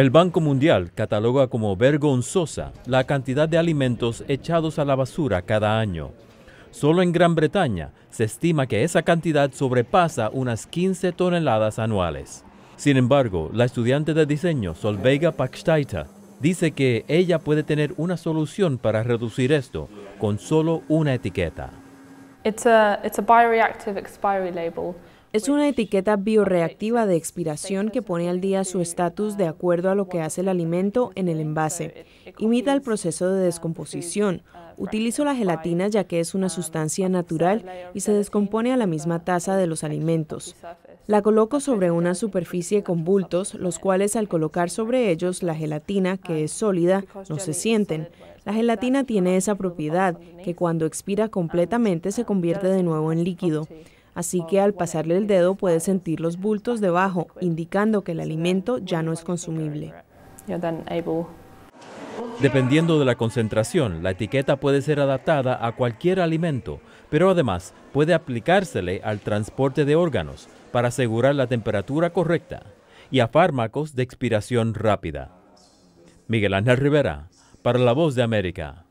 El Banco Mundial cataloga como vergonzosa la cantidad de alimentos echados a la basura cada año. Solo en Gran Bretaña se estima que esa cantidad sobrepasa unas 15 toneladas anuales. Sin embargo, la estudiante de diseño Solveiga Pakstaita dice que ella puede tener una solución para reducir esto con solo una etiqueta. It's it's a bioreactive expiry es una etiqueta bioreactiva de expiración que pone al día su estatus de acuerdo a lo que hace el alimento en el envase. Imita el proceso de descomposición. Utilizo la gelatina ya que es una sustancia natural y se descompone a la misma tasa de los alimentos. La coloco sobre una superficie con bultos, los cuales al colocar sobre ellos la gelatina, que es sólida, no se sienten. La gelatina tiene esa propiedad, que cuando expira completamente se convierte de nuevo en líquido así que al pasarle el dedo puede sentir los bultos debajo, indicando que el alimento ya no es consumible. Dependiendo de la concentración, la etiqueta puede ser adaptada a cualquier alimento, pero además puede aplicársele al transporte de órganos para asegurar la temperatura correcta y a fármacos de expiración rápida. Miguel Ángel Rivera, para La Voz de América.